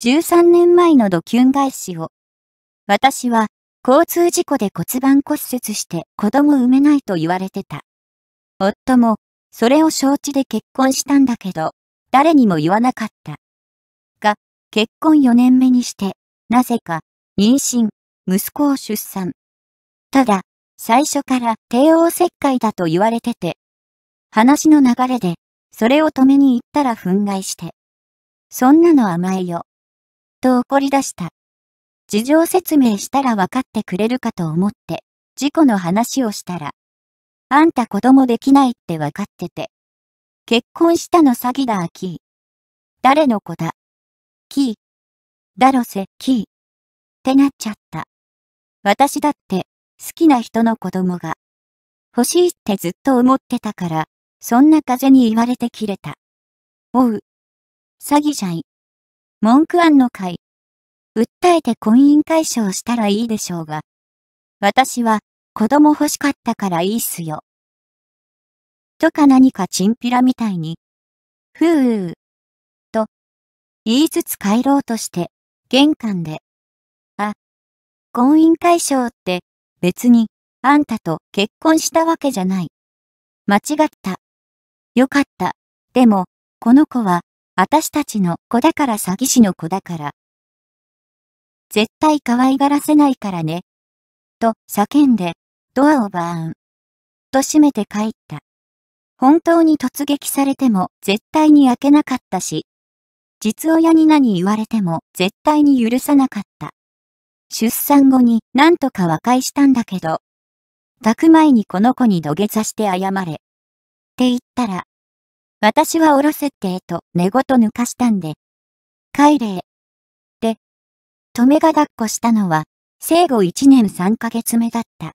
13年前のドキュン返しを。私は交通事故で骨盤骨折して子供産めないと言われてた。夫もそれを承知で結婚したんだけど、誰にも言わなかった。が、結婚4年目にして、なぜか妊娠、息子を出産。ただ、最初から帝王切開だと言われてて、話の流れで、それを止めに行ったら憤慨して。そんなの甘えよ。と怒り出した。事情説明したら分かってくれるかと思って、事故の話をしたら、あんた子供できないって分かってて。結婚したの詐欺だ、キー。誰の子だ。キー。だろせ、キー。ってなっちゃった。私だって、好きな人の子供が、欲しいってずっと思ってたから、そんな風に言われて切れた。おう。詐欺じゃん。文句案の会。訴えて婚姻解消したらいいでしょうが。私は子供欲しかったからいいっすよ。とか何かチンピラみたいに、ふう、と、言いつつ帰ろうとして、玄関で、あ、婚姻解消って別にあんたと結婚したわけじゃない。間違った。よかった。でも、この子は私たちの子だから詐欺師の子だから。絶対可愛がらせないからね。と叫んで、ドアをバーン。と閉めて帰った。本当に突撃されても絶対に開けなかったし、実親に何言われても絶対に許さなかった。出産後に何とか和解したんだけど、抱く前にこの子に土下座して謝れ。って言ったら、私はおろせってと寝言抜かしたんで。帰れ。で、止めが抱っこしたのは、生後1年3ヶ月目だった。